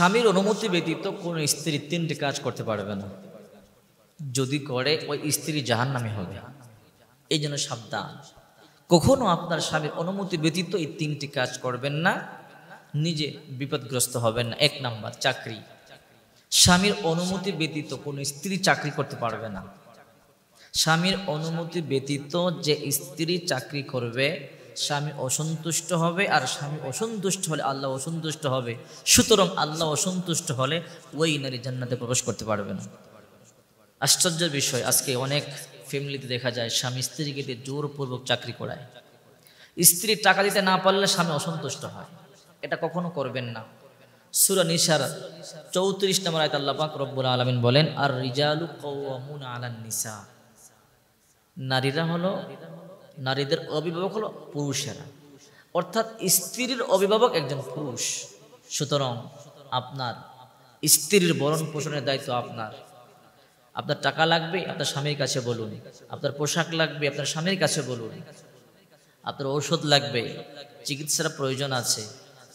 স্বামীর অনুমতি ব্যতীত কোন স্ত্রী তিনটি কাজ করতে পারবে না যদি করে ওই স্ত্রী জাহান নামে হবে এই জন্য সাবধান কখনো আপনার স্বামীর অনুমতি ব্যতীত এই তিনটি কাজ করবেন না নিজে বিপদগ্রস্ত হবেন না এক নাম্বার চাকরি স্বামীর অনুমতি ব্যতীত কোনো স্ত্রী চাকরি করতে পারবে না স্বামীর অনুমতি ব্যতীত যে স্ত্রী চাকরি করবে স্বামী অসন্তুষ্ট হবে আর স্বামী অসন্তুষ্ট হলে আল্লাহ অসন্তুষ্ট হবে সুতরাং আল্লাহ অসন্তুষ্ট হলে ওই নারী জান্নাতে প্রবেশ করতে পারবে না আশ্চর্যের বিষয় আজকে অনেক ফ্যামিলিতে দেখা যায় স্বামী স্ত্রীকে দিয়ে জোরপূর্বক চাকরি করায় স্ত্রী টাকা দিতে না পারলে স্বামী অসন্তুষ্ট হয় এটা কখনো করবেন না সুরা নিসার চৌত্রিশ নম্বর আয়ত আল্লাপাক রব্বুল আলমিন বলেন আর রিজালু কৌমুন আলান নিসা নারীরা হলো নারীদের অভিভাবক হলো পুরুষেরা অর্থাৎ স্ত্রীর অভিভাবক একজন পুরুষ সুতরাং আপনার স্ত্রীর বরণ পোষণের দায়িত্ব আপনার আপনার টাকা লাগবে আপনার স্বামীর কাছে বলুন আপনার পোশাক লাগবে আপনার স্বামীর কাছে বলুন আপনার ঔষধ লাগবে চিকিৎসার প্রয়োজন আছে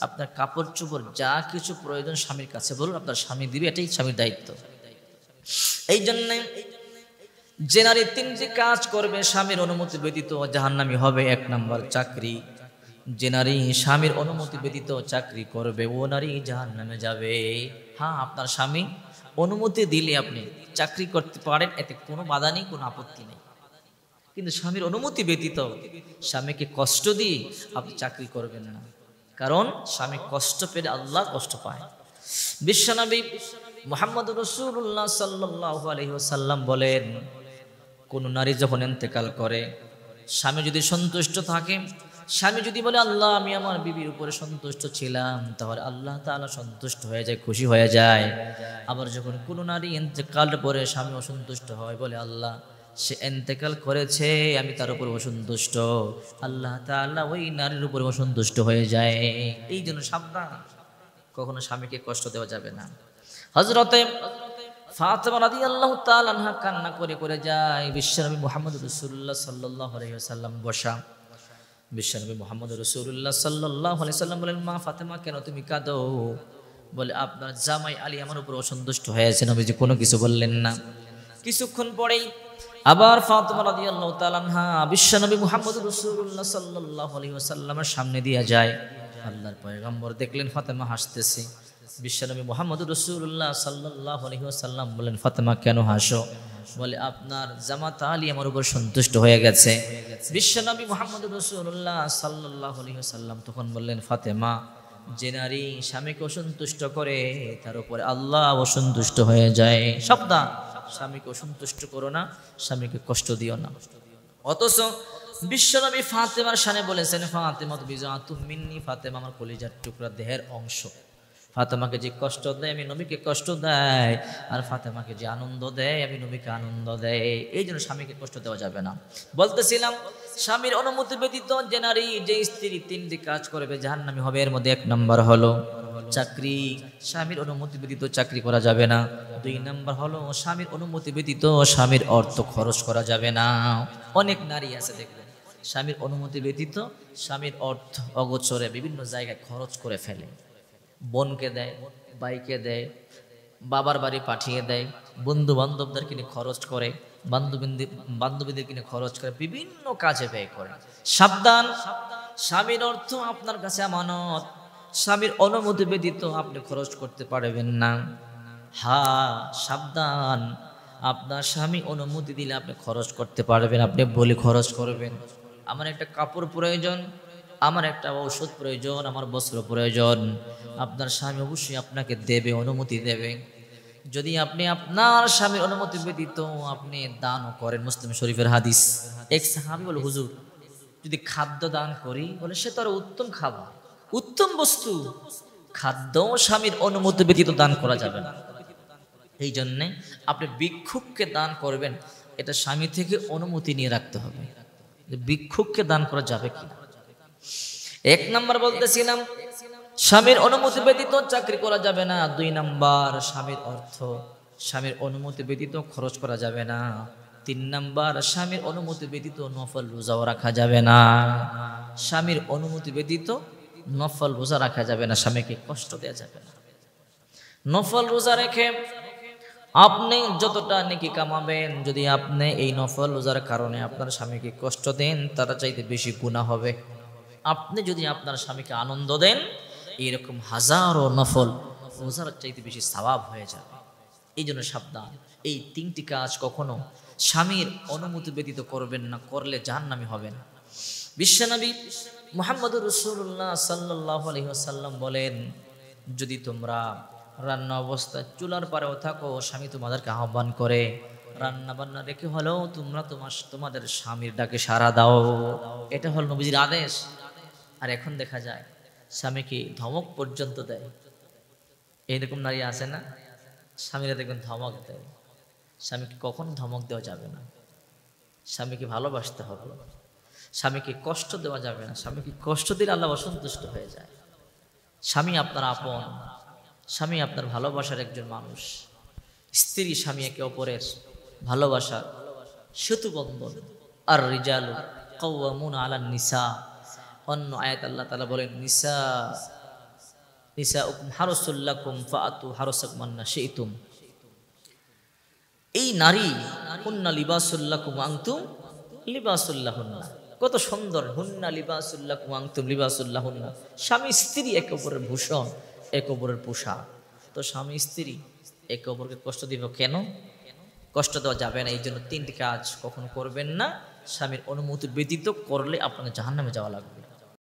আপনার কাপড় চোপড় যা কিছু প্রয়োজন স্বামীর কাছে বলুন আপনার স্বামী দিবে এটাই স্বামীর দায়িত্ব এই জন্যে যে নারী তিনটি কাজ করবে স্বামীর অনুমতি ব্যতীত জাহান্নামি হবে এক নম্বর চাকরি যে নারী স্বামীর অনুমতি ব্যতীত চাকরি করবে ও নারী জাহান্নামে যাবে হ্যাঁ আপনার স্বামী অনুমতি দিলে আপনি চাকরি করতে পারেন এতে কোনো বাধা নেই কোনো আপত্তি নেই কিন্তু স্বামীর অনুমতি ব্যতীত স্বামীকে কষ্ট দিয়ে আপনি চাকরি করবেন না কারণ স্বামী কষ্ট পেলে আল্লাহ কষ্ট পায় বিশ্বনবী মোহাম্মদ রসুল্লাহ সাল্লাহ আলহিহাসাল্লাম বলেন কোনো নারী যখন এতেকাল করে স্বামী যদি সন্তুষ্ট থাকে স্বামী যদি বলে আল্লাহ আমি আমার বিবির উপরে সন্তুষ্ট ছিলাম তাহলে আল্লাহ তালা সন্তুষ্ট হয়ে যায় খুশি হয়ে যায় আবার যখন কোনো নারী এতেকাল পরে স্বামী অসন্তুষ্ট হয় বলে আল্লাহ সে এতেকাল করেছে আমি তার উপর অসন্তুষ্ট আল্লাহ তাল্লাহ ওই নারীর উপর অসন্তুষ্ট হয়ে যায় এই জন্য সাবধান কখনো স্বামীকে কষ্ট দেওয়া যাবে না হজরতে ফাতেমা রাদি আল্লাহ আনহা কান্না করে করে যায় বিশ্বনবী মোহাম্মদ রসুল্লাহ সাল্লাহ সাল্লাম বসা বিশ্বনবী মোহাম্মদ রসুল্লাহ সাল্লাহ সাল্লাম বলেন মা ফাতেমা কেন তুমি কাঁদো বলে আপনার জামাই আলী আমার উপর অসন্তুষ্ট হয়েছে নবীজি কোনো কিছু বললেন না কিছুক্ষণ পরেই আবার ফাতেমা রাদি আল্লাহ আনহা বিশ্বনবী মোহাম্মদ রসুল্লাহ সাল্লাহ সাল্লামের সামনে দিয়া যায় আল্লাহর পয়গম্বর দেখলেন ফাতেমা হাসতেছে বিশ্বনবী মোহাম্মদ রসুল্লাহ সাল্লাহ সাল্লাম বলেন ফাতেমা কেন হাসো বলে আপনার জামাত আলী আমার উপর সন্তুষ্ট হয়ে গেছে বিশ্বনবী মোহাম্মদ রসুল্লাহ সাল্লাহ সাল্লাম তখন বললেন ফাতেমা যে নারী স্বামীকে অসন্তুষ্ট করে তার উপরে আল্লাহ অসন্তুষ্ট হয়ে যায় সাবধান স্বামীকে অসন্তুষ্ট করো না স্বামীকে কষ্ট দিও না অথচ বিশ্বনবী ফাতেমার সানে বলেছেন ফাতেমা তুমি ফাতেমা আমার কলিজার টুকরা দেহের অংশ ফাতেমাকে যে কষ্ট দেয় আমি নবীকে কষ্ট দেয় আর ফাতেমাকে যে আনন্দ দেয় আমি নবীকে আনন্দ দেয় এই জন্য স্বামীকে কষ্ট দেওয়া যাবে না বলতেছিলাম স্বামীর অনুমতি ব্যতীত যে নারী যে স্ত্রী তিনটি কাজ করবে যাহার নামে হবে এর মধ্যে এক নম্বর হলো চাকরি স্বামীর অনুমতি ব্যতীত চাকরি করা যাবে না দুই নম্বর হলো স্বামীর অনুমতি ব্যতীত স্বামীর অর্থ খরচ করা যাবে না অনেক নারী আছে দেখবেন স্বামীর অনুমতি ব্যতীত স্বামীর অর্থ অগোচরে বিভিন্ন জায়গায় খরচ করে ফেলে বোনকে দেয় বাইকে দেয় বাবার বাড়ি পাঠিয়ে দেয় বন্ধু বান্ধবদের কিনে খরচ করে বান্ধবীদের বান্ধবীদের কিনে খরচ করে বিভিন্ন কাজে ব্যয় করে সাবধান স্বামীর অর্থ আপনার কাছে আমানত স্বামীর অনুমতি ব্যতীত আপনি খরচ করতে পারবেন না হা সাবধান আপনার স্বামী অনুমতি দিলে আপনি খরচ করতে পারবেন আপনি বলে খরচ করবেন আমার একটা কাপড় প্রয়োজন আমার একটা ঔষধ প্রয়োজন আমার বস্ত্র প্রয়োজন আপনার স্বামী অবশ্যই আপনাকে দেবে অনুমতি দেবে যদি আপনি আপনার স্বামীর অনুমতি ব্যতীত আপনি দানও করেন মুসলিম শরীফের হাদিস এক সাহাবি বলে হুজুর যদি খাদ্য দান করি বলে সে তো আর উত্তম খাবার উত্তম বস্তু খাদ্য স্বামীর অনুমতি ব্যতীত দান করা যাবে না এই জন্যে আপনি বিক্ষুভকে দান করবেন এটা স্বামী থেকে অনুমতি নিয়ে রাখতে হবে যে দান করা যাবে কি এক নাম্বার বলতেছিলাম স্বামীর অনুমতি ব্যতীত চাকরি করা যাবে না দুই নাম্বার স্বামীর অর্থ স্বামীর অনুমতি ব্যতীত খরচ করা যাবে না তিন নাম্বার স্বামীর অনুমতি ব্যতীত নফল রোজাও রাখা যাবে না স্বামীর অনুমতি ব্যতীত নফল রোজা রাখা যাবে না স্বামীকে কষ্ট দেওয়া যাবে না নফল রোজা রেখে আপনি যতটা নেকি কামাবেন যদি আপনি এই নফল রোজার কারণে আপনার স্বামীকে কষ্ট দেন তারা চাইতে বেশি গুণা হবে আপনি যদি আপনার স্বামীকে আনন্দ দেন এইরকম হাজারো নফল রোজার চাইতে বেশি স্বভাব হয়ে যাবে এই জন্য সাবধান এই তিনটি কাজ কখনো স্বামীর অনুমতি ব্যতীত করবেন না করলে হবে হবেন বিশ্বনবী মোহাম্মদ রসুল্লাহ সাল্লাহ আলহিহাসাল্লাম বলেন যদি তোমরা রান্না অবস্থায় চুলার পারেও থাকো স্বামী তোমাদেরকে আহ্বান করে রান্না বান্না রেখে হলেও তোমরা তোমার তোমাদের স্বামীর ডাকে সারা দাও এটা হল নবীজির আদেশ আর এখন দেখা যায় স্বামীকে ধমক পর্যন্ত দেয় এইরকম নারী আছে না স্বামীরা দেখবেন ধমক দেয় স্বামীকে কখন ধমক দেওয়া যাবে না স্বামীকে ভালোবাসতে হবে স্বামীকে কষ্ট দেওয়া যাবে না স্বামীকে কষ্ট দিলে আল্লাহ অসন্তুষ্ট হয়ে যায় স্বামী আপনার আপন স্বামী আপনার ভালোবাসার একজন মানুষ স্ত্রী স্বামী একে অপরের ভালোবাসার সেতুবন্ধন আর রিজালু কৌমুন আলা নিসা অন্য আয়াত আল্লাহ তালা বলেন নিসা নিসা উকুম হারসুল্লাকুম ফাতু হারসাকুমান্না সেইতুম এই নারী হুন্না লিবাসুল্লাকুম আংতুম লিবাসুল্লাহুন্না কত সুন্দর হুন্না লিবাসুল্লাকুম আংতুম লিবাসুল্লাহুন্না স্বামী স্ত্রী একে অপরের ভূষণ এক অপরের পোশাক তো স্বামী স্ত্রী একে অপরকে কষ্ট দিব কেন কষ্ট দেওয়া যাবে না এই জন্য তিনটি কাজ কখনো করবেন না স্বামীর অনুমতি ব্যতীত করলে আপনাকে জাহান নামে যাওয়া লাগবে